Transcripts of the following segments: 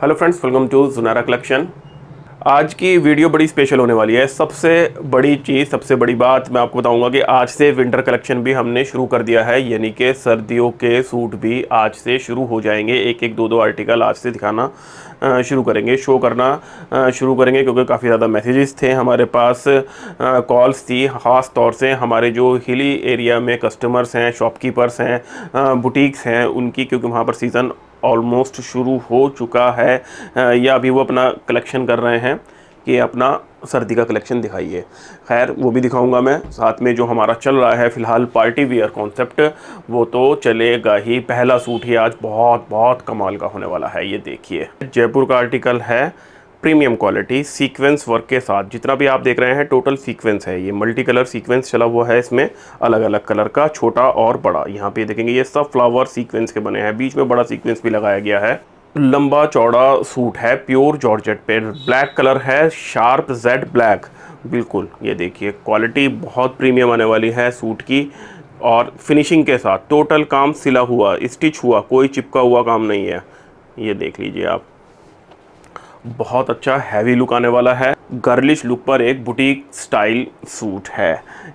hello friends welcome to Junara collection आज की video बड़ी स्पेशल होने वाली है सबसे बड़ी चीज़ सबसे बड़ी बात मैं आपको बताऊंगा कि आज से विंटर कलेक्शन भी हमने शुरू कर दिया है यानी कि सर्दियों के सूट भी आज से शुरू हो जाएंगे एक एक दो दो आर्टिकल आज से दिखाना शुरू करेंगे शो करना शुरू करेंगे क्योंकि काफ़ी ज़्यादा मैसेजेस थे हमारे पास कॉल्स थी ख़ास तौर से हमारे जो हिली एरिया में कस्टमर्स हैं शॉपकीपर्स हैं बुटीक्स हैं उनकी क्योंकि वहाँ पर सीज़न ऑलमोस्ट शुरू हो चुका है या अभी वो अपना कलेक्शन कर रहे हैं कि अपना सर्दी का कलेक्शन दिखाइए खैर वो भी दिखाऊंगा मैं साथ में जो हमारा चल रहा है फ़िलहाल पार्टी वियर कॉन्सेप्ट वो तो चलेगा ही पहला सूट ही आज बहुत बहुत कमाल का होने वाला है ये देखिए जयपुर का आर्टिकल है प्रीमियम क्वालिटी सीक्वेंस वर्क के साथ जितना भी आप देख रहे हैं टोटल सीक्वेंस है ये मल्टी कलर सीक्वेंस चला हुआ है इसमें अलग अलग कलर का छोटा और बड़ा यहाँ पे देखेंगे ये सब फ्लावर सीक्वेंस के बने हैं बीच में बड़ा सीक्वेंस भी लगाया गया है लंबा चौड़ा सूट है प्योर जॉर्जेट पे ब्लैक कलर है शार्प जेड ब्लैक बिल्कुल ये देखिए क्वालिटी बहुत प्रीमियम आने वाली है सूट की और फिनिशिंग के साथ टोटल काम सिला हुआ स्टिच हुआ कोई चिपका हुआ काम नहीं है ये देख लीजिए आप बहुत अच्छा हैवी लुक आने वाला है गर्लिश लुक पर एक बुटीक स्टाइल सूट है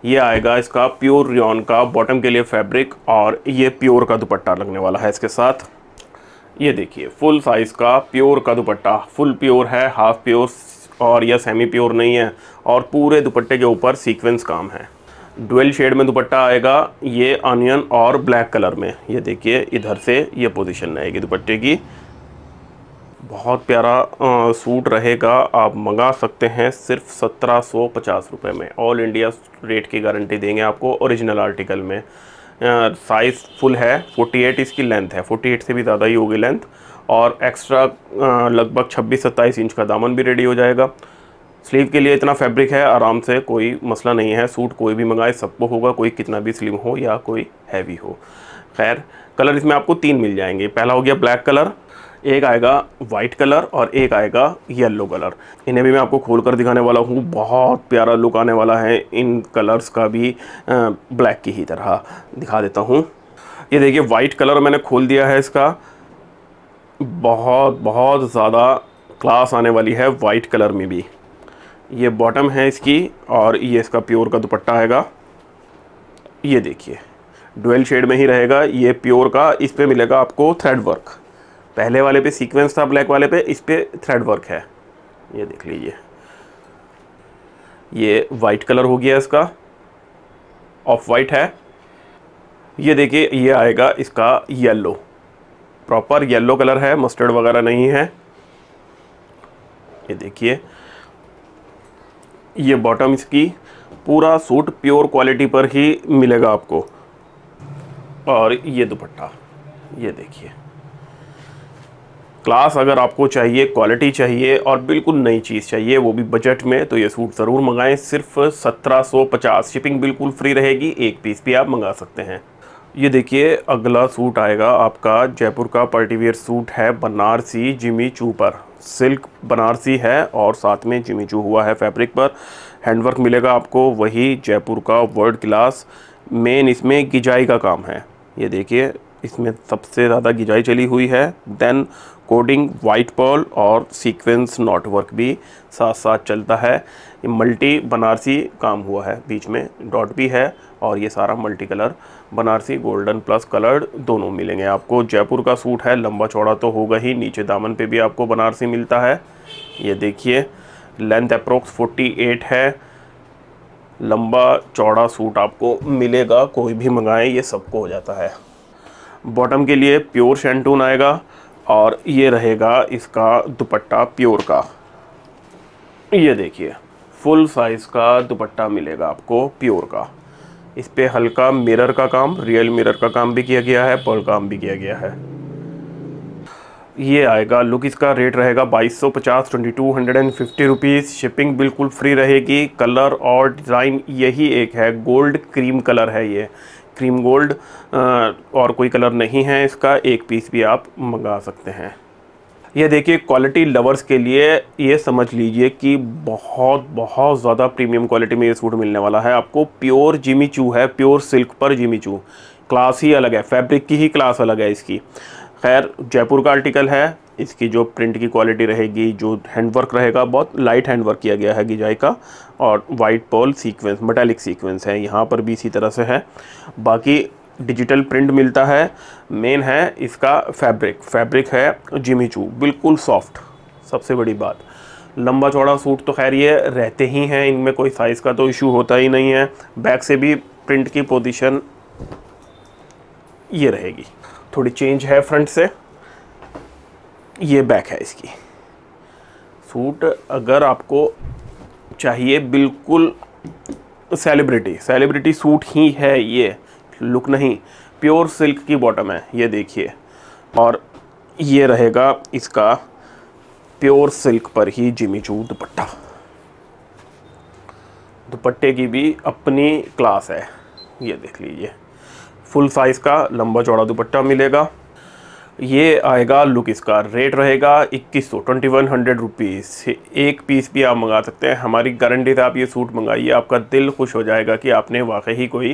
ये आएगा इसका प्योर रियॉन का बॉटम के लिए फैब्रिक और ये प्योर का दुपट्टा लगने वाला है इसके साथ ये देखिए फुल साइज़ का प्योर का दुपट्टा फुल प्योर है हाफ प्योर और यह सेमी प्योर नहीं है और पूरे दुपट्टे के ऊपर सीक्वेंस काम है डुअल शेड में दुपट्टा आएगा ये अनियन और ब्लैक कलर में ये देखिए इधर से ये पोजीशन आएगी दुपट्टे की बहुत प्यारा सूट रहेगा आप मंगा सकते हैं सिर्फ सत्रह सौ पचास रुपये में ऑल इंडिया रेट की गारंटी देंगे आपको ओरिजिनल आर्टिकल में साइज़ फुल है 48 इसकी लेंथ है 48 से भी ज़्यादा ही होगी लेंथ और एक्स्ट्रा लगभग 26-27 इंच का दामन भी रेडी हो जाएगा स्लीव के लिए इतना फैब्रिक है आराम से कोई मसला नहीं है सूट कोई भी मंगाए सबको होगा कोई कितना भी स्लिम हो या कोई हैवी हो खैर कलर इसमें आपको तीन मिल जाएंगे पहला हो गया ब्लैक कलर एक आएगा वाइट कलर और एक आएगा येलो कलर इन्हें भी मैं आपको खोल कर दिखाने वाला हूँ बहुत प्यारा लुक आने वाला है इन कलर्स का भी ब्लैक की ही तरह दिखा देता हूँ ये देखिए वाइट कलर मैंने खोल दिया है इसका बहुत बहुत ज़्यादा क्लास आने वाली है वाइट कलर में भी ये बॉटम है इसकी और ये इसका प्योर का दुपट्टा आएगा ये देखिए डुअल शेड में ही रहेगा ये प्योर का इस पर मिलेगा आपको थ्रेड वर्क पहले वाले पे सीक्वेंस था ब्लैक वाले पे इस पर थ्रेड वर्क है ये देख लीजिए ये वाइट कलर हो गया इसका ऑफ वाइट है ये देखिए ये आएगा इसका येलो प्रॉपर येलो कलर है मस्टर्ड वगैरह नहीं है ये देखिए ये बॉटम इसकी पूरा सूट प्योर क्वालिटी पर ही मिलेगा आपको और ये दुपट्टा ये देखिए क्लास अगर आपको चाहिए क्वालिटी चाहिए और बिल्कुल नई चीज़ चाहिए वो भी बजट में तो ये सूट ज़रूर मंगाएं सिर्फ 1750 शिपिंग बिल्कुल फ्री रहेगी एक पीस भी आप मंगा सकते हैं ये देखिए अगला सूट आएगा आपका जयपुर का पार्टीवेयर सूट है बनारसी जिमी चू पर सिल्क बनारसी है और साथ में जिमी चू हुआ है फैब्रिक पर हैंडवर्क मिलेगा आपको वही जयपुर का वर्ल्ड क्लास मेन इसमें गिजाई का काम है ये देखिए इसमें सबसे ज़्यादा गिजाई चली हुई है देन कोडिंग वाइट पर्ल और सीक्वेंस नॉटवर्क भी साथ साथ चलता है मल्टी बनारसी काम हुआ है बीच में डॉट भी है और ये सारा multi colour Banarasi golden plus coloured दोनों मिलेंगे आपको जयपुर का सूट है लंबा चौड़ा तो होगा ही नीचे दामन पे भी आपको बनारसी मिलता है ये देखिए लेंथ अप्रोक्स 48 है लंबा चौड़ा सूट आपको मिलेगा कोई भी मंगाएं ये सबको हो जाता है बॉटम के लिए प्योर शैंटून आएगा और ये रहेगा इसका दुपट्टा प्योर का ये देखिए फुल साइज़ का दुपट्टा मिलेगा आपको प्योर का इस पर हल्का मिरर का काम रियल मिरर का काम भी किया गया है पर्ल काम भी किया गया है ये आएगा लुक इसका रेट रहेगा 2250 2250 रुपीज़ शिपिंग बिल्कुल फ्री रहेगी कलर और डिज़ाइन यही एक है गोल्ड क्रीम कलर है ये क्रीम गोल्ड और कोई कलर नहीं है इसका एक पीस भी आप मंगा सकते हैं यह देखिए क्वालिटी लवर्स के लिए ये समझ लीजिए कि बहुत बहुत ज़्यादा प्रीमियम क्वालिटी में ये सूट मिलने वाला है आपको प्योर जिमी चू है प्योर सिल्क पर जिमी चू क्लास ही अलग है फैब्रिक की ही क्लास अलग है इसकी खैर जयपुर का आर्टिकल है इसकी जो प्रिंट की क्वालिटी रहेगी जो हैंडवर्क रहेगा बहुत लाइट हैंडवर्क किया गया है गिजाई का और white pearl sequence metallic sequence है यहाँ पर भी इसी तरह से है बाकी डिजिटल प्रिंट मिलता है मेन है इसका फैब्रिक फैब्रिक है जिमी चू बिल्कुल सॉफ्ट सबसे बड़ी बात लंबा चौड़ा सूट तो खैर ये रहते ही हैं इनमें कोई साइज़ का तो इशू होता ही नहीं है बैक से भी प्रिंट की पोजीशन ये रहेगी थोड़ी चेंज है फ्रंट से ये बैक है इसकी सूट अगर आपको चाहिए बिल्कुल सेलिब्रिटी सेलिब्रिटी सूट ही है ये लुक नहीं प्योर सिल्क की बॉटम है ये देखिए और ये रहेगा इसका प्योर सिल्क पर ही जिमी चू दुपट्टा दुपट्टे की भी अपनी क्लास है ये देख लीजिए फुल साइज़ का लंबा चौड़ा दुपट्टा मिलेगा ये आएगा लुक इसका रेट रहेगा इक्कीस सौ ट्वेंटी वन हंड्रेड रुपीज़ एक पीस भी आप मंगा सकते हैं हमारी गारंटी से आप ये सूट मंगाइए आपका दिल खुश हो जाएगा कि आपने वाकई ही कोई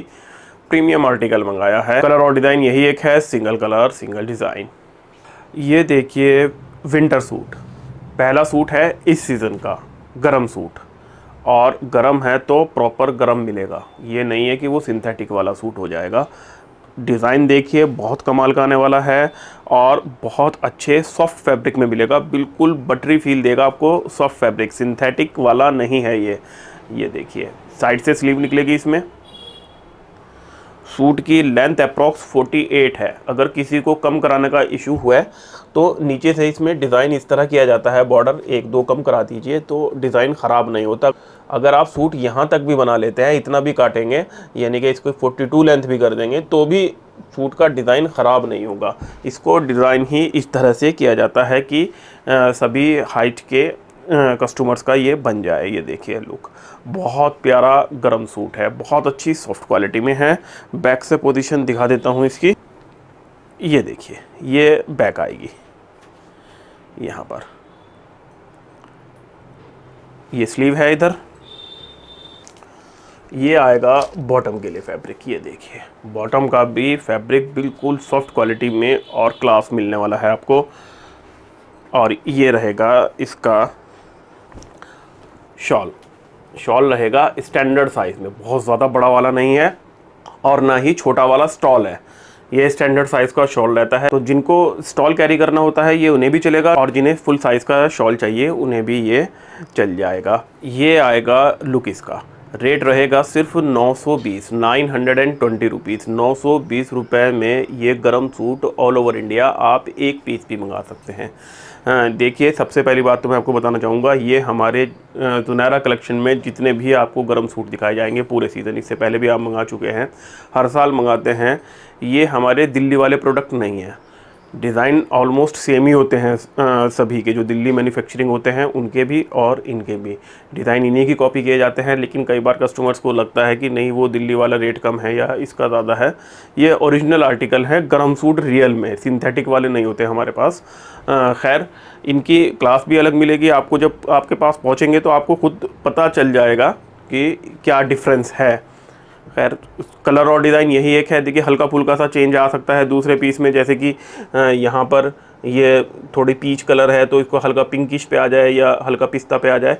प्रीमियम आर्टिकल मंगाया है कलर और डिज़ाइन यही एक है सिंगल कलर सिंगल डिज़ाइन ये देखिए विंटर सूट पहला सूट है इस सीज़न का गर्म सूट और गर्म है तो प्रॉपर गर्म मिलेगा ये नहीं है कि वो सिंथेटिक वाला सूट हो जाएगा डिज़ाइन देखिए बहुत कमाल का आने वाला है और बहुत अच्छे सॉफ्ट फैब्रिक में मिलेगा बिल्कुल बटरी फील देगा आपको सॉफ्ट फैब्रिक सिंथेटिक वाला नहीं है ये ये देखिए साइड से स्लीव निकलेगी इसमें सूट की लेंथ अप्रॉक्स 48 है अगर किसी को कम कराने का इशू हुआ है तो नीचे से इसमें डिज़ाइन इस तरह किया जाता है बॉर्डर एक दो कम करा दीजिए तो डिज़ाइन ख़राब नहीं होता अगर आप सूट यहाँ तक भी बना लेते हैं इतना भी काटेंगे यानी कि इसको 42 लेंथ भी कर देंगे तो भी सूट का डिज़ाइन ख़राब नहीं होगा इसको डिज़ाइन ही इस तरह से किया जाता है कि आ, सभी हाइट के कस्टमर्स का ये बन जाए ये देखिए लुक बहुत प्यारा गर्म सूट है बहुत अच्छी सॉफ्ट क्वालिटी में है बैक से पोजिशन दिखा देता हूँ इसकी ये देखिए ये बैक आएगी यहाँ पर ये स्लीव है इधर ये आएगा बॉटम के लिए फैब्रिक ये देखिए बॉटम का भी फैब्रिक बिल्कुल सॉफ्ट क्वालिटी में और क्लास मिलने वाला है आपको और ये रहेगा इसका शॉल शॉल रहेगा स्टैंडर्ड साइज़ में बहुत ज़्यादा बड़ा वाला नहीं है और ना ही छोटा वाला स्टॉल है ये स्टैंडर्ड साइज़ का शॉल रहता है तो जिनको स्टॉल कैरी करना होता है ये उन्हें भी चलेगा और जिन्हें फुल साइज़ का शॉल चाहिए उन्हें भी ये चल जाएगा ये आएगा लुक इसका रेट रहेगा सिर्फ 920 nine hundred and twenty rupees नौ सौ बीस रुपये में ये गर्म सूट ऑल ओवर इंडिया आप एक पीस भी मंगा सकते हैं हाँ, देखिए सबसे पहली बात तो मैं आपको बताना चाहूँगा ये हमारे सुनहरा कलेक्शन में जितने भी आपको गर्म सूट दिखाए जाएंगे पूरे सीज़न इससे पहले भी आप मंगा चुके हैं हर साल मंगाते हैं ये हमारे दिल्ली वाले प्रोडक्ट नहीं हैं डिज़ाइन ऑलमोस्ट सेम ही होते हैं सभी के जो दिल्ली मैन्युफैक्चरिंग होते हैं उनके भी और इनके भी डिज़ाइन इन्हीं की कॉपी किए जाते हैं लेकिन कई बार कस्टमर्स को लगता है कि नहीं वो दिल्ली वाला रेट कम है या इसका ज़्यादा है ये ओरिजिनल आर्टिकल है गर्म सूट रियल में सिंथेटिक वाले नहीं होते हमारे पास खैर इनकी क्लास भी अलग मिलेगी आपको जब आपके पास पहुँचेंगे तो आपको खुद पता चल जाएगा कि क्या डिफरेंस है खैर कलर और डिज़ाइन यही एक है देखिए हल्का फुल्का सा चेंज आ सकता है दूसरे पीस में जैसे कि यहाँ पर ये थोड़ी पीच कलर है तो इसको हल्का पिंकिश पे आ जाए या हल्का पिस्ता पे आ जाए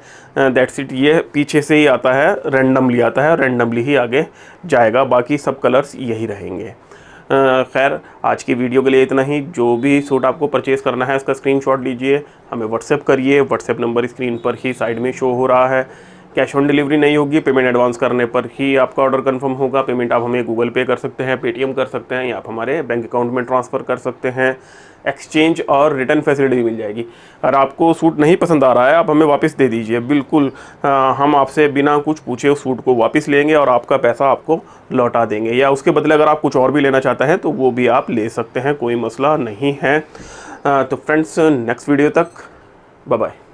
दैट्स इट ये पीछे से ही आता है रेंडमली आता है रेंडमली ही आगे जाएगा बाकी सब कलर्स यही रहेंगे खैर आज की वीडियो के लिए इतना ही जो भी सूट आपको परचेज़ करना है उसका स्क्रीनशॉट लीजिए हमें व्हाट्सएप करिए व्हाट्सएप नंबर स्क्रीन पर ही साइड में शो हो रहा है कैश ऑन डिलीवरी नहीं होगी पेमेंट एडवांस करने पर ही आपका ऑर्डर कंफर्म होगा पेमेंट आप हमें गूगल पे कर सकते हैं पेटीएम कर सकते हैं या आप हमारे बैंक अकाउंट में ट्रांसफ़र कर सकते हैं एक्सचेंज और रिटर्न फैसिलिटी मिल जाएगी अगर आपको सूट नहीं पसंद आ रहा है आप हमें वापस दे दीजिए बिल्कुल आ, हम आपसे बिना कुछ पूछे उस सूट को वापस लेंगे और आपका पैसा आपको लौटा देंगे या उसके बदले अगर आप कुछ और भी लेना चाहते हैं तो वो भी आप ले सकते हैं कोई मसला नहीं है आ, तो फ्रेंड्स नेक्स्ट वीडियो तक बाय